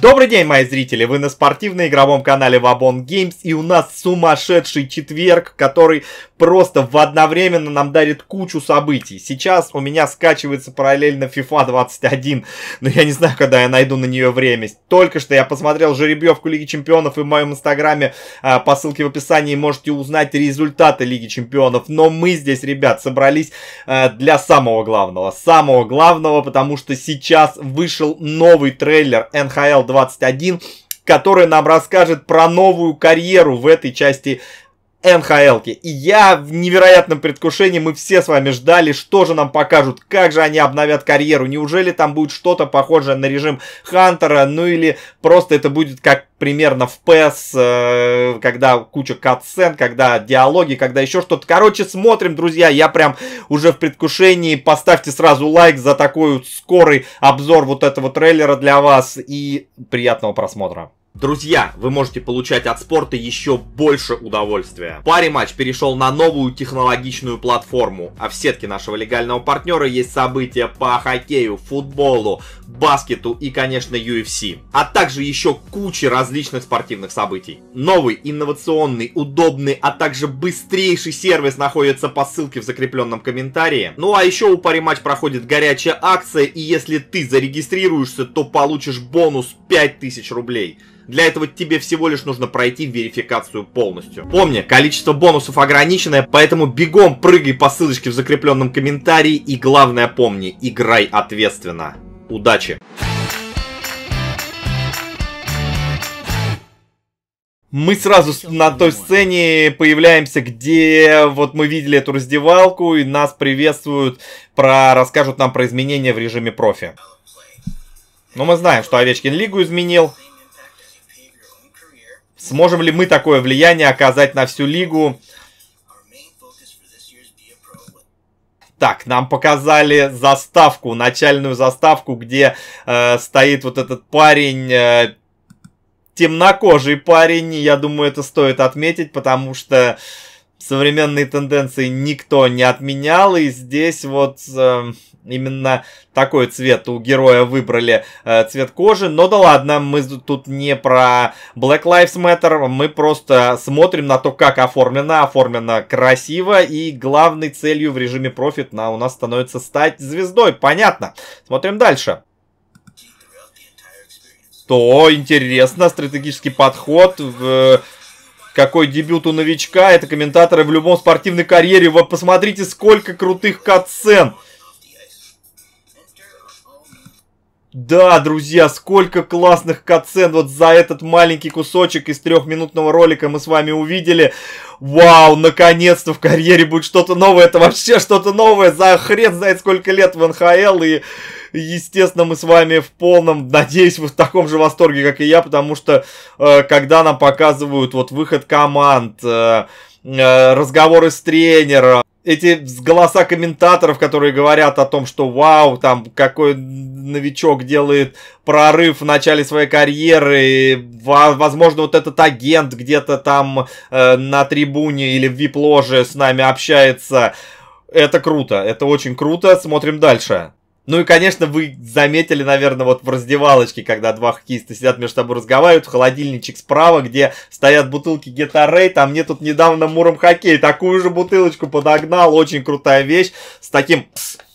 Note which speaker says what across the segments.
Speaker 1: Добрый день, мои зрители! Вы на спортивно-игровом канале Вабон Games, и у нас сумасшедший четверг, который просто в одновременно нам дарит кучу событий. Сейчас у меня скачивается параллельно FIFA 21, но я не знаю, когда я найду на нее время. Только что я посмотрел жеребьевку Лиги Чемпионов, и в моем инстаграме а, по ссылке в описании можете узнать результаты Лиги Чемпионов. Но мы здесь, ребят, собрались а, для самого главного. Самого главного, потому что сейчас вышел новый трейлер NHL 21, который нам расскажет про новую карьеру в этой части НХЛ. -ки. И я в невероятном предвкушении, мы все с вами ждали, что же нам покажут, как же они обновят карьеру, неужели там будет что-то похожее на режим Хантера, ну или просто это будет как примерно в PES, э, когда куча катсцен, когда диалоги, когда еще что-то. Короче, смотрим, друзья, я прям уже в предвкушении. Поставьте сразу лайк за такой скорый обзор вот этого трейлера для вас и приятного просмотра. Друзья, вы можете получать от спорта еще больше удовольствия. Пари матч перешел на новую технологичную платформу, а в сетке нашего легального партнера есть события по хоккею, футболу, баскету и, конечно, UFC, а также еще куча различных спортивных событий. Новый, инновационный, удобный, а также быстрейший сервис находится по ссылке в закрепленном комментарии. Ну а еще у Пари матч проходит горячая акция, и если ты зарегистрируешься, то получишь бонус 5000 рублей. Для этого тебе всего лишь нужно пройти верификацию полностью. Помни, количество бонусов ограниченное, поэтому бегом прыгай по ссылочке в закрепленном комментарии и главное помни, играй ответственно. Удачи! Мы сразу на той сцене появляемся, где вот мы видели эту раздевалку, и нас приветствуют, про, расскажут нам про изменения в режиме профи. Но ну, мы знаем, что Овечкин лигу изменил. Сможем ли мы такое влияние оказать на всю лигу? Так, нам показали заставку, начальную заставку, где э, стоит вот этот парень, э, темнокожий парень. Я думаю, это стоит отметить, потому что современные тенденции никто не отменял, и здесь вот э, именно такой цвет у героя выбрали, э, цвет кожи. Но да ладно, мы тут не про Black Lives Matter, мы просто смотрим на то, как оформлено. Оформлено красиво, и главной целью в режиме профит на, у нас становится стать звездой, понятно. Смотрим дальше. То интересно, стратегический подход в какой дебют у новичка, это комментаторы в любом спортивной карьере. Вы посмотрите, сколько крутых катсцен. Да, друзья, сколько классных катсцен вот за этот маленький кусочек из трехминутного ролика мы с вами увидели. Вау, наконец-то в карьере будет что-то новое. Это вообще что-то новое. За хрен знает сколько лет в НХЛ и... Естественно, мы с вами в полном, надеюсь, вы в таком же восторге, как и я, потому что э, когда нам показывают вот выход команд, э, э разговоры с тренером, эти голоса комментаторов, которые говорят о том, что вау, там какой новичок делает прорыв в начале своей карьеры, и, возможно, вот этот агент где-то там э, на трибуне или в вип-ложе с нами общается. Это круто, это очень круто. Смотрим дальше. Ну и, конечно, вы заметили, наверное, вот в раздевалочке, когда два хоккеиста сидят между собой разговаривают, холодильничек справа, где стоят бутылки Гетарей, там мне тут недавно Муром хоккей такую же бутылочку подогнал, очень крутая вещь, с таким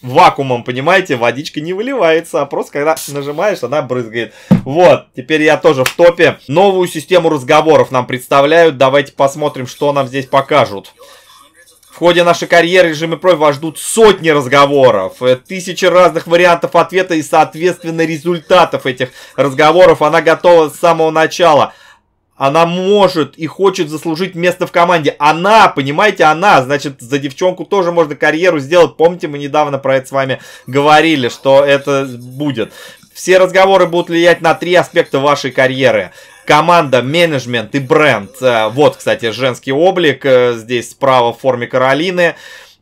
Speaker 1: вакуумом, понимаете, водичка не выливается, а просто когда нажимаешь, она брызгает. Вот, теперь я тоже в топе. Новую систему разговоров нам представляют, давайте посмотрим, что нам здесь покажут. В ходе нашей карьеры режимы профи вас ждут сотни разговоров, э, тысячи разных вариантов ответа и, соответственно, результатов этих разговоров. Она готова с самого начала она может и хочет заслужить место в команде. Она, понимаете, она, значит, за девчонку тоже можно карьеру сделать. Помните, мы недавно про это с вами говорили, что это будет. Все разговоры будут влиять на три аспекта вашей карьеры команда, менеджмент и бренд. Э, вот, кстати, женский облик э, здесь справа в форме Каролины.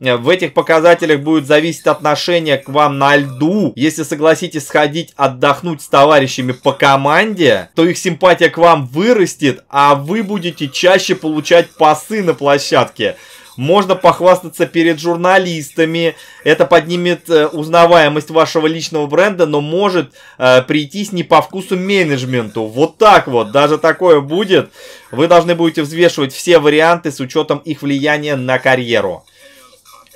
Speaker 1: Э, в этих показателях будет зависеть отношение к вам на льду. Если согласитесь сходить отдохнуть с товарищами по команде, то их симпатия к вам вырастет, а вы будете чаще получать пасы на площадке можно похвастаться перед журналистами, это поднимет э, узнаваемость вашего личного бренда, но может э, прийтись не по вкусу менеджменту. Вот так вот, даже такое будет. Вы должны будете взвешивать все варианты с учетом их влияния на карьеру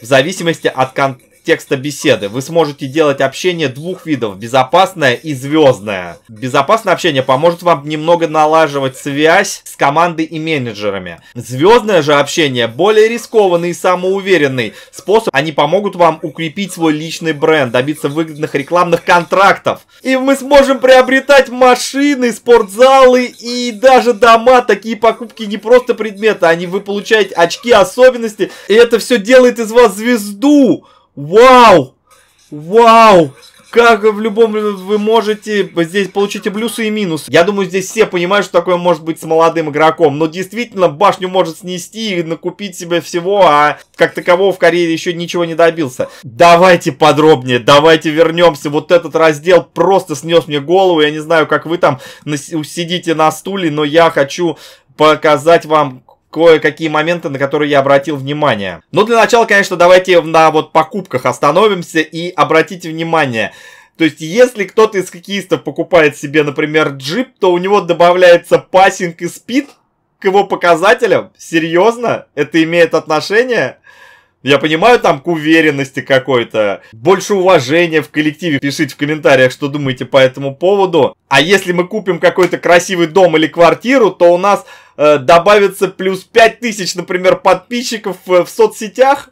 Speaker 1: в зависимости от кон текста беседы. Вы сможете делать общение двух видов, безопасное и звездное. Безопасное общение поможет вам немного налаживать связь с командой и менеджерами. Звездное же общение более рискованный и самоуверенный способ. Они помогут вам укрепить свой личный бренд, добиться выгодных рекламных контрактов. И мы сможем приобретать машины, спортзалы и даже дома. Такие покупки не просто предметы, они вы получаете очки особенности. И это все делает из вас звезду. Вау! Вау! Как в любом вы можете здесь получить и плюсы, и минусы. Я думаю, здесь все понимают, что такое может быть с молодым игроком. Но действительно, башню может снести и накупить себе всего, а как такового в карьере еще ничего не добился. Давайте подробнее, давайте вернемся. Вот этот раздел просто снес мне голову. Я не знаю, как вы там сидите на стуле, но я хочу показать вам кое-какие моменты, на которые я обратил внимание. Но ну, для начала, конечно, давайте на вот покупках остановимся и обратите внимание. То есть, если кто-то из хоккеистов покупает себе, например, джип, то у него добавляется пасинг и спид к его показателям. Серьезно? Это имеет отношение? Я понимаю, там к уверенности какой-то, больше уважения в коллективе. Пишите в комментариях, что думаете по этому поводу. А если мы купим какой-то красивый дом или квартиру, то у нас э, добавится плюс 5000, например, подписчиков э, в соцсетях,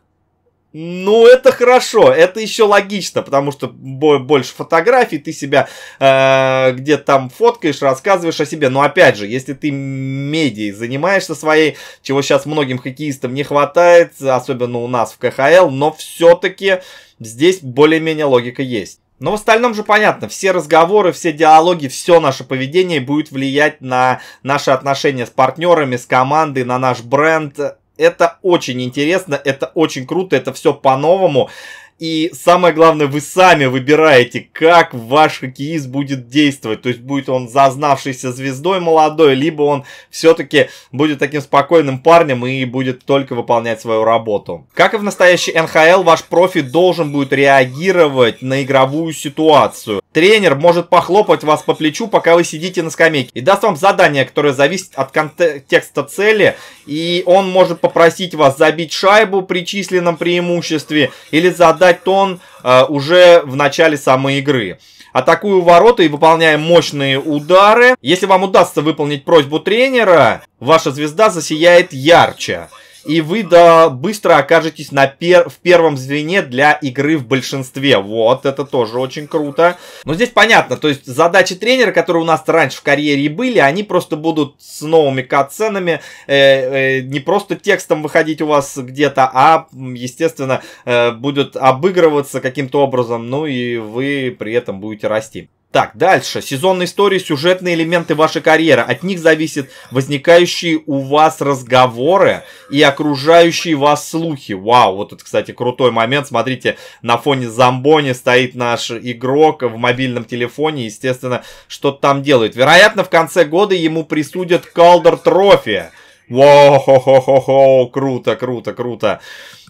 Speaker 1: ну, это хорошо, это еще логично, потому что больше фотографий, ты себя э, где там фоткаешь, рассказываешь о себе. Но опять же, если ты медией занимаешься своей, чего сейчас многим хоккеистам не хватает, особенно у нас в КХЛ, но все-таки здесь более-менее логика есть. Но в остальном же понятно, все разговоры, все диалоги, все наше поведение будет влиять на наши отношения с партнерами, с командой, на наш бренд это очень интересно, это очень круто, это все по-новому. И самое главное, вы сами выбираете, как ваш хоккеист будет действовать. То есть будет он зазнавшийся звездой молодой, либо он все-таки будет таким спокойным парнем и будет только выполнять свою работу. Как и в настоящей НХЛ, ваш профи должен будет реагировать на игровую ситуацию. Тренер может похлопать вас по плечу, пока вы сидите на скамейке. И даст вам задание, которое зависит от контекста цели. И он может попросить вас забить шайбу при численном преимуществе или задать тон э, уже в начале самой игры. Атакую ворота и выполняем мощные удары. Если вам удастся выполнить просьбу тренера, ваша звезда засияет ярче и вы да, быстро окажетесь на пер в первом звене для игры в большинстве. Вот, это тоже очень круто. Но здесь понятно, то есть задачи тренера, которые у нас раньше в карьере и были, они просто будут с новыми катсценами, э, э, не просто текстом выходить у вас где-то, а, естественно, э, будут обыгрываться каким-то образом, ну и вы при этом будете расти. Так, дальше. Сезонные истории, сюжетные элементы вашей карьеры. От них зависят возникающие у вас разговоры и окружающие вас слухи. Вау, вот это, кстати, крутой момент. Смотрите, на фоне Замбони стоит наш игрок в мобильном телефоне. Естественно, что-то там делает. Вероятно, в конце года ему присудят Калдер Трофи. Во, хо хо хо хо круто, круто, круто.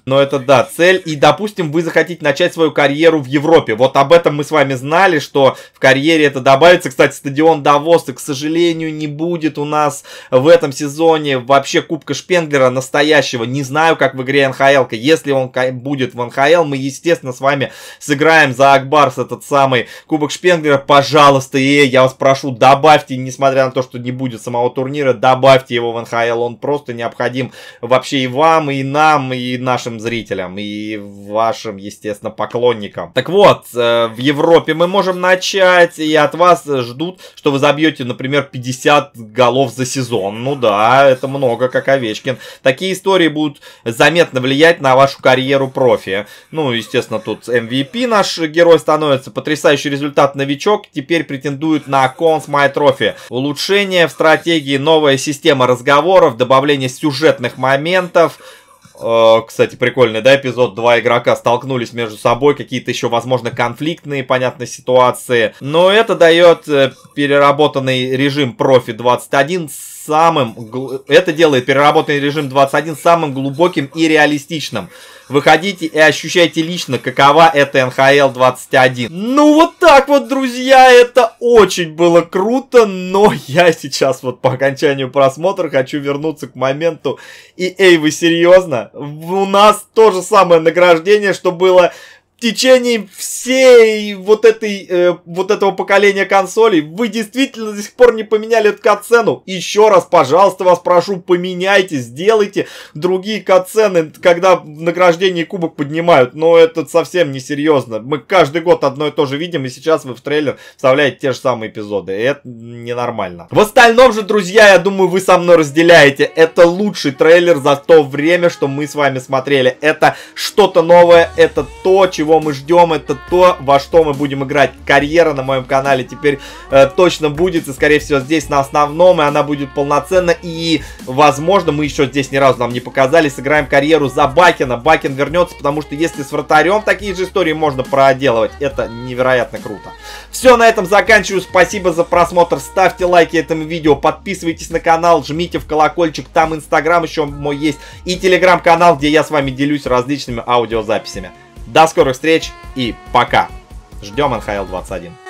Speaker 1: Но это да, цель. И, допустим, вы захотите начать свою карьеру в Европе. Вот об этом мы с вами знали, что в карьере это добавится. Кстати, стадион Давоса, к сожалению, не будет у нас в этом сезоне вообще Кубка Шпенглера настоящего. Не знаю, как в игре НХЛ. Если он будет в НХЛ, мы, естественно, с вами сыграем за Акбарс этот самый Кубок Шпенглера. Пожалуйста, и э, я вас прошу, добавьте, несмотря на то, что не будет самого турнира, добавьте его в НХЛ он просто необходим вообще и вам, и нам, и нашим зрителям, и вашим, естественно, поклонникам. Так вот, э, в Европе мы можем начать, и от вас ждут, что вы забьете, например, 50 голов за сезон. Ну да, это много, как Овечкин. Такие истории будут заметно влиять на вашу карьеру профи. Ну, естественно, тут MVP наш герой становится, потрясающий результат новичок, теперь претендует на Cons My Trophy. Улучшение в стратегии, новая система разговоров, добавление сюжетных моментов. Э, кстати, прикольный, да, эпизод. Два игрока столкнулись между собой, какие-то еще, возможно, конфликтные, понятные ситуации. Но это дает э, переработанный режим профи 21 с самым... Это делает переработанный режим 21 самым глубоким и реалистичным. Выходите и ощущайте лично, какова это НХЛ 21. Ну вот так вот, друзья, это очень было круто, но я сейчас вот по окончанию просмотра хочу вернуться к моменту. И эй, вы серьезно? У нас то же самое награждение, что было течение всей вот этой, э, вот этого поколения консолей вы действительно до сих пор не поменяли эту катсцену. Еще раз, пожалуйста, вас прошу, поменяйте, сделайте другие катсцены, когда в награждении кубок поднимают. Но это совсем не серьезно. Мы каждый год одно и то же видим, и сейчас вы в трейлер вставляете те же самые эпизоды. И это ненормально. В остальном же, друзья, я думаю, вы со мной разделяете. Это лучший трейлер за то время, что мы с вами смотрели. Это что-то новое, это то, чего чего мы ждем, это то, во что мы будем играть. Карьера на моем канале теперь э, точно будет, и скорее всего здесь на основном, и она будет полноценна, и возможно мы еще здесь ни разу нам не показали, сыграем карьеру за Бакина. Бакин вернется, потому что если с вратарем такие же истории можно проделывать, это невероятно круто. Все, на этом заканчиваю, спасибо за просмотр, ставьте лайки этому видео, подписывайтесь на канал, жмите в колокольчик, там инстаграм еще мой есть, и телеграм-канал, где я с вами делюсь различными аудиозаписями. До скорых встреч и пока! Ждем NHL 21.